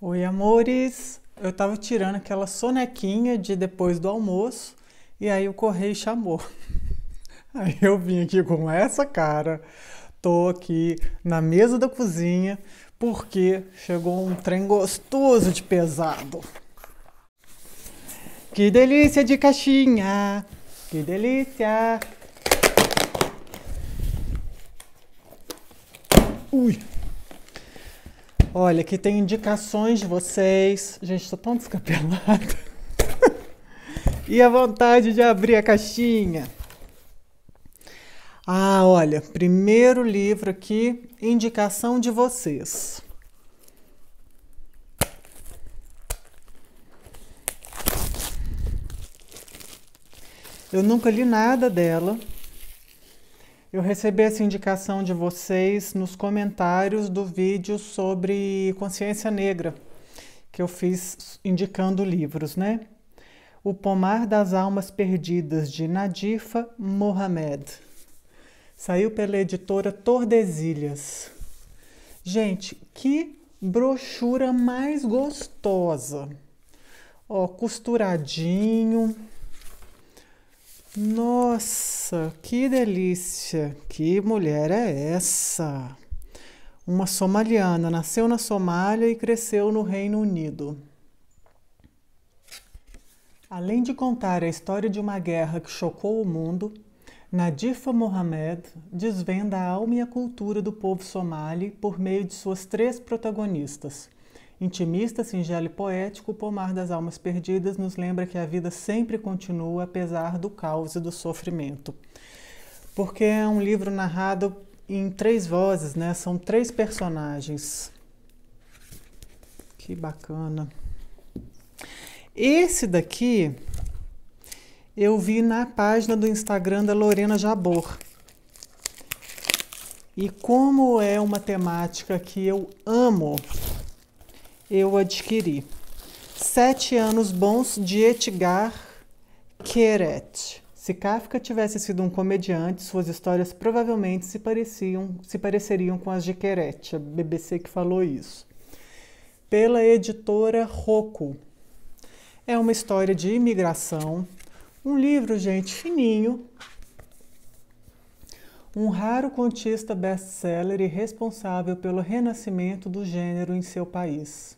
Oi, amores! Eu tava tirando aquela sonequinha de depois do almoço e aí o correio chamou. Aí eu vim aqui com essa cara, tô aqui na mesa da cozinha porque chegou um trem gostoso de pesado. Que delícia de caixinha! Que delícia! Ui! Olha, aqui tem indicações de vocês. Gente, tô tão descapelada. e a vontade de abrir a caixinha. Ah, olha, primeiro livro aqui, indicação de vocês. Eu nunca li nada dela. Eu recebi essa indicação de vocês nos comentários do vídeo sobre consciência negra que eu fiz indicando livros, né? O Pomar das Almas Perdidas de Nadifa Mohamed. Saiu pela editora Tordesilhas. Gente, que brochura mais gostosa. Ó, costuradinho nossa, que delícia! Que mulher é essa? Uma somaliana, nasceu na Somália e cresceu no Reino Unido. Além de contar a história de uma guerra que chocou o mundo, Nadifa Mohamed desvenda a alma e a cultura do povo somali por meio de suas três protagonistas – Intimista, singelo e poético, o pomar das almas perdidas nos lembra que a vida sempre continua apesar do caos e do sofrimento. Porque é um livro narrado em três vozes, né? São três personagens. Que bacana. Esse daqui eu vi na página do Instagram da Lorena Jabor. E como é uma temática que eu amo, eu adquiri. Sete anos bons de Etgar Keret. Se Kafka tivesse sido um comediante, suas histórias provavelmente se pareciam, se pareceriam com as de Keret, a BBC que falou isso. Pela editora Rocco. É uma história de imigração, um livro, gente, fininho. Um raro contista best-seller e responsável pelo renascimento do gênero em seu país.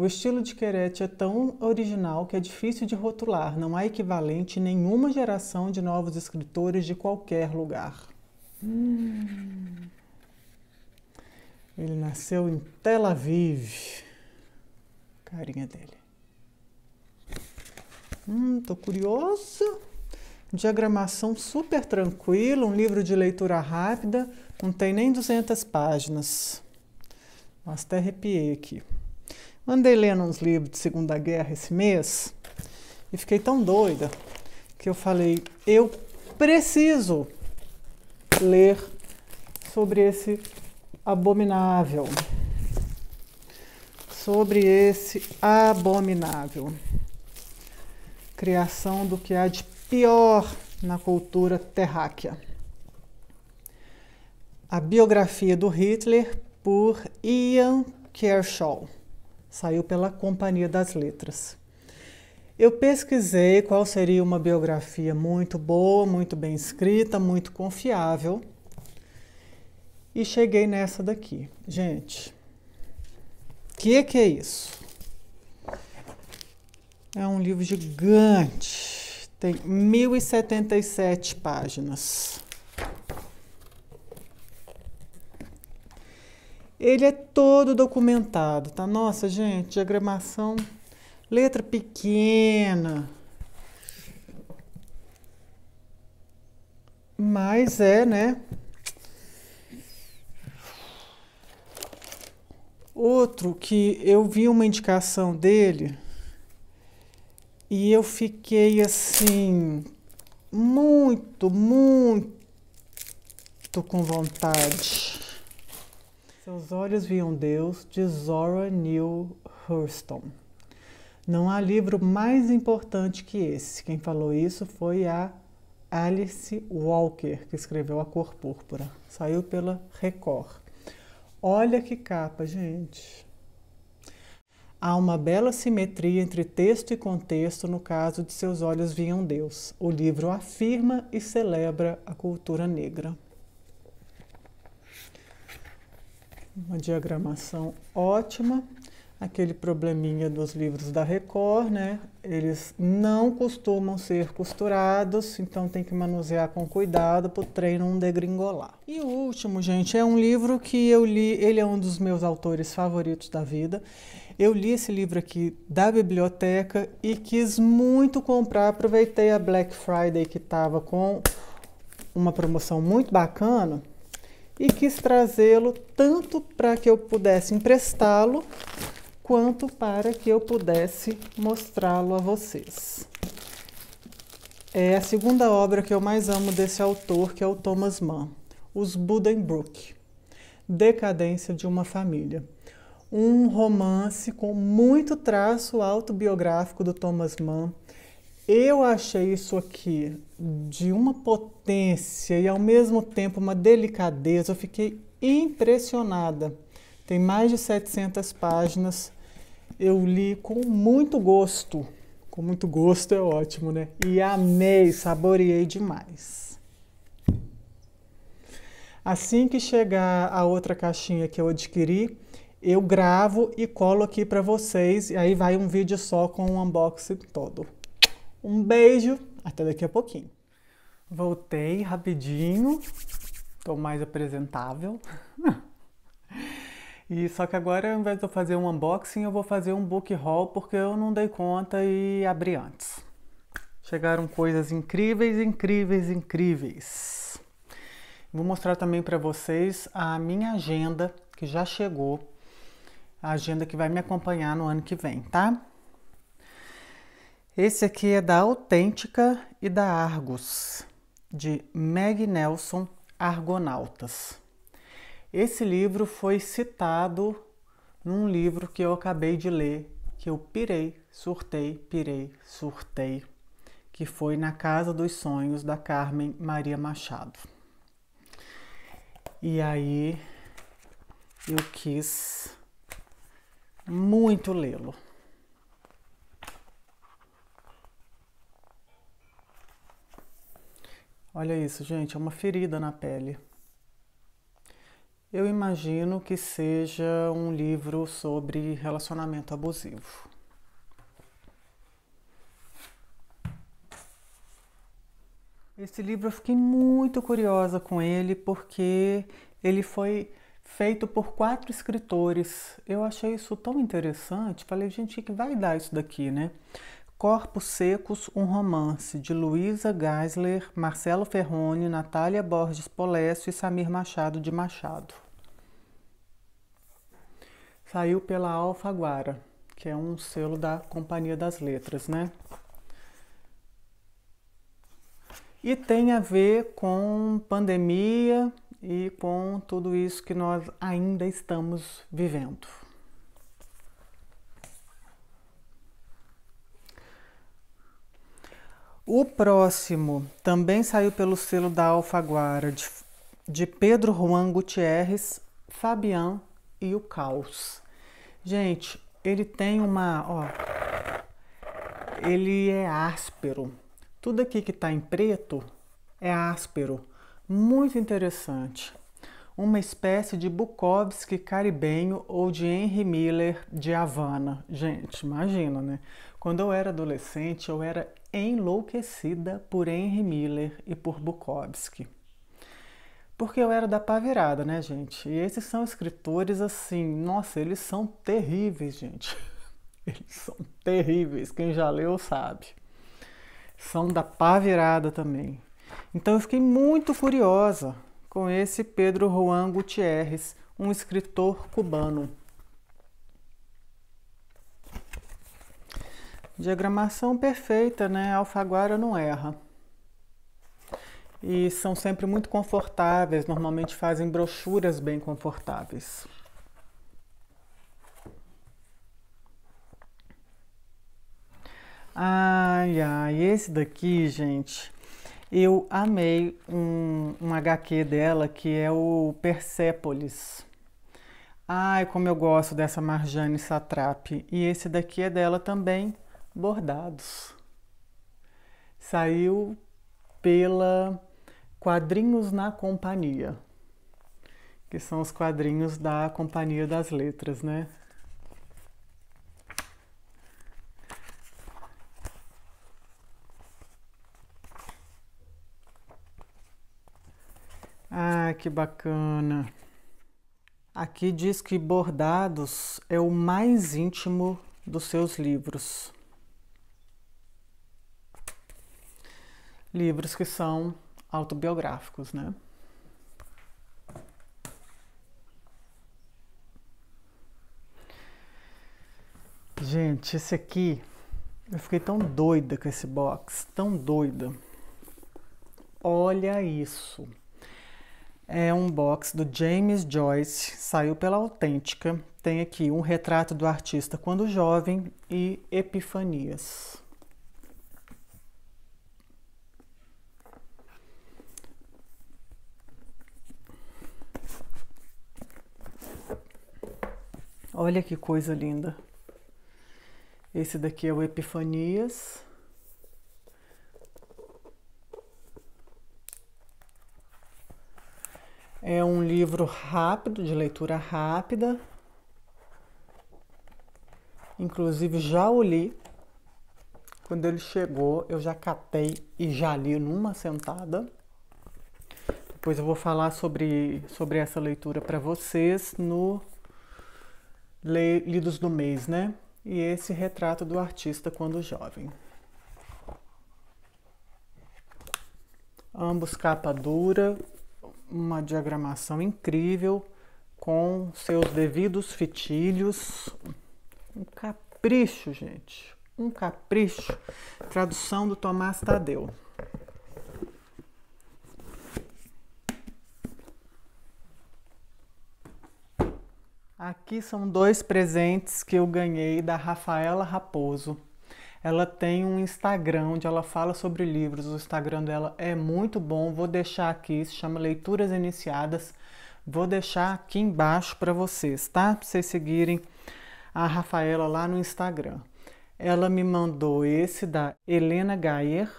O estilo de Querete é tão original que é difícil de rotular, não há equivalente em nenhuma geração de novos escritores de qualquer lugar. Hum. Ele nasceu em Tel Aviv. Carinha dele. Hum, tô curioso. Diagramação super tranquila, um livro de leitura rápida, não tem nem 200 páginas. Mas até arrepiei aqui. Andei lendo uns livros de Segunda Guerra esse mês e fiquei tão doida que eu falei: eu preciso ler sobre esse abominável. Sobre esse abominável. Criação do que há de pior na cultura terráquea. A biografia do Hitler por Ian Kershaw saiu pela Companhia das Letras. Eu pesquisei qual seria uma biografia muito boa, muito bem escrita, muito confiável e cheguei nessa daqui. Gente, que que é isso? É um livro gigante, tem 1077 páginas. Ele é todo documentado, tá? Nossa, gente, diagramação, letra pequena. Mas é, né? Outro que eu vi uma indicação dele e eu fiquei assim, muito, muito com vontade seus olhos viam Deus, de Zora Neale Hurston. Não há livro mais importante que esse. Quem falou isso foi a Alice Walker, que escreveu A Cor Púrpura. Saiu pela Record. Olha que capa, gente. Há uma bela simetria entre texto e contexto no caso de Seus Olhos Viam Deus. O livro afirma e celebra a cultura negra. uma diagramação ótima. Aquele probleminha dos livros da Record, né? Eles não costumam ser costurados, então tem que manusear com cuidado para o trem não degringolar. E o último, gente, é um livro que eu li, ele é um dos meus autores favoritos da vida. Eu li esse livro aqui da biblioteca e quis muito comprar. Aproveitei a Black Friday que estava com uma promoção muito bacana e quis trazê-lo tanto para que eu pudesse emprestá-lo, quanto para que eu pudesse mostrá-lo a vocês. É a segunda obra que eu mais amo desse autor, que é o Thomas Mann, Os Buddenbrook, Decadência de uma Família. Um romance com muito traço autobiográfico do Thomas Mann, eu achei isso aqui de uma potência e ao mesmo tempo uma delicadeza. Eu fiquei impressionada. Tem mais de 700 páginas. Eu li com muito gosto. Com muito gosto é ótimo, né? E amei, saboreei demais. Assim que chegar a outra caixinha que eu adquiri, eu gravo e colo aqui para vocês. E aí vai um vídeo só com o unboxing todo. Um beijo, até daqui a pouquinho. Voltei rapidinho, estou mais apresentável. e só que agora, ao invés de eu fazer um unboxing, eu vou fazer um book haul porque eu não dei conta e abri antes. Chegaram coisas incríveis, incríveis, incríveis. Vou mostrar também para vocês a minha agenda que já chegou, a agenda que vai me acompanhar no ano que vem, tá? Esse aqui é da Autêntica e da Argos, de Meg Nelson Argonautas. Esse livro foi citado num livro que eu acabei de ler, que eu pirei, surtei, pirei, surtei, que foi Na Casa dos Sonhos, da Carmen Maria Machado. E aí eu quis muito lê-lo. Olha isso, gente, é uma ferida na pele. Eu imagino que seja um livro sobre relacionamento abusivo. Esse livro eu fiquei muito curiosa com ele porque ele foi feito por quatro escritores. Eu achei isso tão interessante, falei, gente, que vai dar isso daqui, né? Corpos Secos, um romance de Luísa Geisler, Marcelo Ferrone, Natália Borges Polécio e Samir Machado de Machado. Saiu pela Alfaguara, que é um selo da Companhia das Letras, né? E tem a ver com pandemia e com tudo isso que nós ainda estamos vivendo. O próximo também saiu pelo selo da Alfaguara, de, de Pedro Juan Gutierrez, Fabian e o Caos. Gente, ele tem uma. Ó, ele é áspero. Tudo aqui que está em preto é áspero. Muito interessante uma espécie de Bukowski caribenho ou de Henry Miller de Havana. Gente, imagina, né? Quando eu era adolescente, eu era enlouquecida por Henry Miller e por Bukowski. Porque eu era da pá virada, né, gente? E esses são escritores assim, nossa, eles são terríveis, gente. Eles são terríveis, quem já leu sabe. São da pá virada também. Então eu fiquei muito curiosa com esse Pedro Juan Gutierrez, um escritor cubano. Diagramação perfeita, né? alfaguara não erra. E são sempre muito confortáveis, normalmente fazem brochuras bem confortáveis. Ai, ai, esse daqui, gente, eu amei um, um HQ dela que é o Persépolis. Ai, como eu gosto dessa Marjane Satrapi. E esse daqui é dela também, Bordados. Saiu pela Quadrinhos na Companhia, que são os quadrinhos da Companhia das Letras, né? que bacana. Aqui diz que Bordados é o mais íntimo dos seus livros. Livros que são autobiográficos, né? Gente, esse aqui, eu fiquei tão doida com esse box, tão doida. Olha isso. É um box do James Joyce, saiu pela Autêntica. Tem aqui um retrato do artista quando jovem e Epifanias. Olha que coisa linda. Esse daqui é o Epifanias. livro rápido, de leitura rápida. Inclusive já o li. Quando ele chegou, eu já catei e já li numa sentada. Depois eu vou falar sobre, sobre essa leitura para vocês no Le, Lidos do Mês, né? E esse retrato do artista quando jovem. Ambos capa dura, uma diagramação incrível com seus devidos fitilhos. Um capricho, gente. Um capricho. Tradução do Tomás Tadeu. Aqui são dois presentes que eu ganhei da Rafaela Raposo. Ela tem um Instagram onde ela fala sobre livros. O Instagram dela é muito bom. Vou deixar aqui, se chama Leituras Iniciadas. Vou deixar aqui embaixo para vocês, tá? Para vocês seguirem a Rafaela lá no Instagram. Ela me mandou esse da Helena Gayer.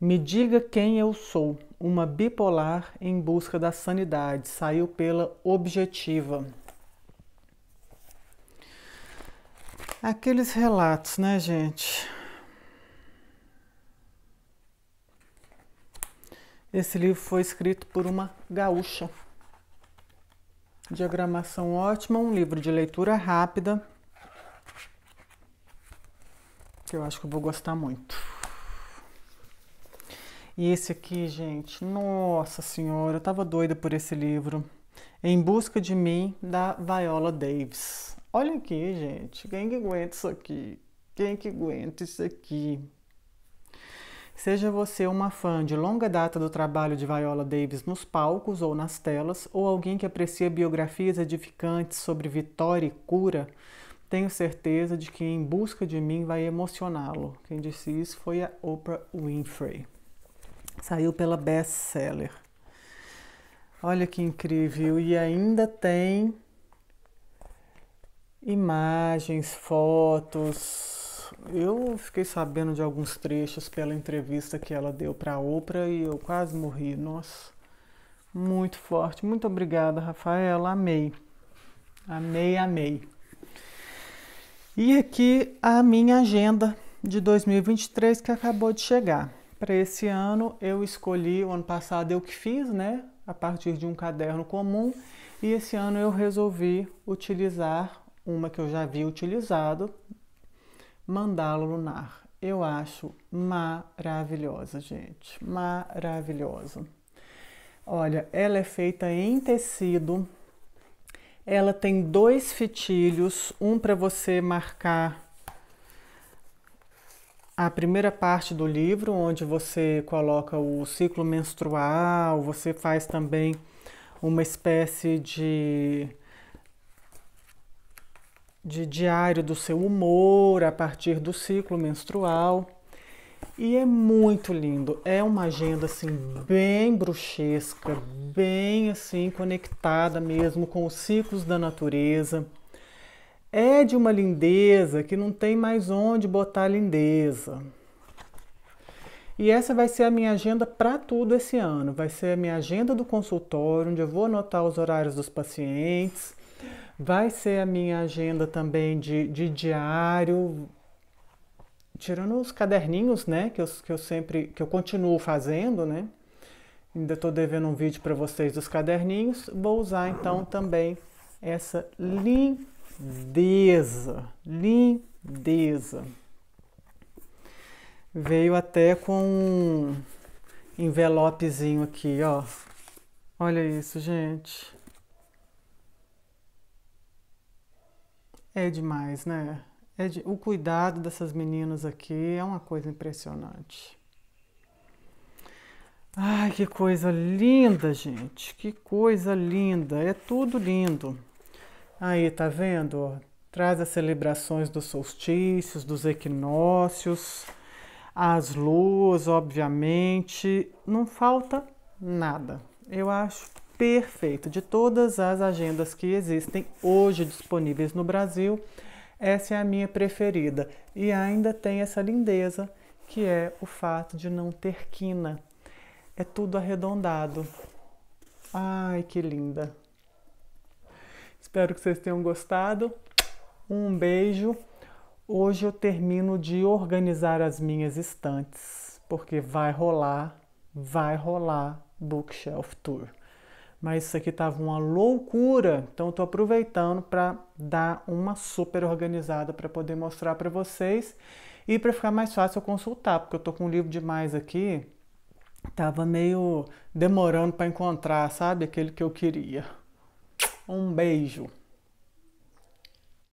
Me diga quem eu sou. Uma bipolar em busca da sanidade. Saiu pela Objetiva. Aqueles relatos, né, gente? Esse livro foi escrito por uma gaúcha. Diagramação ótima, um livro de leitura rápida. Que eu acho que eu vou gostar muito. E esse aqui, gente, nossa senhora, eu tava doida por esse livro. Em Busca de Mim, da Viola Davis. Olha aqui, gente, quem que aguenta isso aqui? Quem que aguenta isso aqui? Seja você uma fã de longa data do trabalho de Viola Davis nos palcos ou nas telas, ou alguém que aprecia biografias edificantes sobre vitória e cura, tenho certeza de que Em Busca de Mim vai emocioná-lo. Quem disse isso foi a Oprah Winfrey. Saiu pela bestseller. Olha que incrível! E ainda tem imagens, fotos. Eu fiquei sabendo de alguns trechos pela entrevista que ela deu para a Oprah e eu quase morri. Nossa, muito forte. Muito obrigada, Rafaela. Amei. Amei, amei. E aqui a minha agenda de 2023 que acabou de chegar. Para esse ano eu escolhi, o ano passado eu que fiz, né, a partir de um caderno comum, e esse ano eu resolvi utilizar uma que eu já vi utilizado, mandala lunar. Eu acho maravilhosa, gente. Maravilhosa. Olha, ela é feita em tecido. Ela tem dois fitilhos, um para você marcar a primeira parte do livro, onde você coloca o ciclo menstrual, você faz também uma espécie de de diário do seu humor a partir do ciclo menstrual. E é muito lindo, é uma agenda assim bem bruxesca, bem assim conectada mesmo com os ciclos da natureza. É de uma lindeza que não tem mais onde botar lindeza. E essa vai ser a minha agenda para tudo esse ano. Vai ser a minha agenda do consultório, onde eu vou anotar os horários dos pacientes, Vai ser a minha agenda também de, de diário, tirando os caderninhos, né, que eu, que eu sempre, que eu continuo fazendo, né, ainda estou devendo um vídeo para vocês dos caderninhos, vou usar então também essa lindeza, lindeza. Veio até com um envelopezinho aqui, ó. Olha isso, gente. É demais, né? É de... O cuidado dessas meninas aqui é uma coisa impressionante. Ai, que coisa linda, gente. Que coisa linda. É tudo lindo. Aí, tá vendo? Traz as celebrações dos solstícios, dos equinócios, as luas, obviamente. Não falta nada. Eu acho perfeito. De todas as agendas que existem hoje disponíveis no Brasil, essa é a minha preferida. E ainda tem essa lindeza, que é o fato de não ter quina. É tudo arredondado. Ai, que linda! Espero que vocês tenham gostado. Um beijo. Hoje eu termino de organizar as minhas estantes, porque vai rolar, vai rolar Bookshelf Tour mas isso aqui estava uma loucura, então estou aproveitando para dar uma super organizada para poder mostrar para vocês e para ficar mais fácil eu consultar, porque eu estou com um livro demais aqui, estava meio demorando para encontrar, sabe, aquele que eu queria. Um beijo.